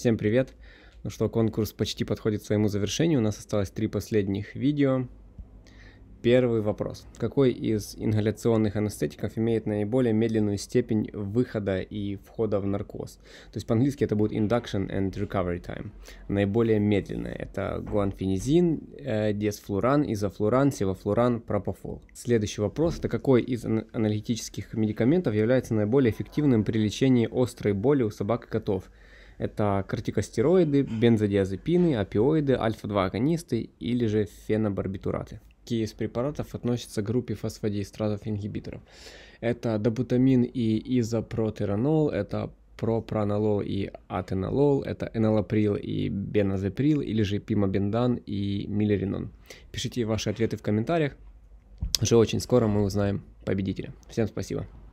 Всем привет! Ну что, конкурс почти подходит к своему завершению. У нас осталось три последних видео. Первый вопрос. Какой из ингаляционных анестетиков имеет наиболее медленную степень выхода и входа в наркоз? То есть по-английски это будет induction and recovery time. Наиболее медленная это гуанфенизин, э, десфлуран, изофлуран, севофлуран, пропофол. Следующий вопрос. Это какой из анальгетических медикаментов является наиболее эффективным при лечении острой боли у собак и котов? Это кортикостероиды, бензодиазепины, опиоиды, альфа-2 агонисты или же фенобарбитураты. Какие из препаратов относятся к группе фосфодиэстрадов-ингибиторов? Это добутамин и изопротеранол, это пропранолол и атенолол, это энолаприл и беназеприл, или же пимобендан и миллеринон. Пишите ваши ответы в комментариях. Уже очень скоро мы узнаем победителя. Всем спасибо.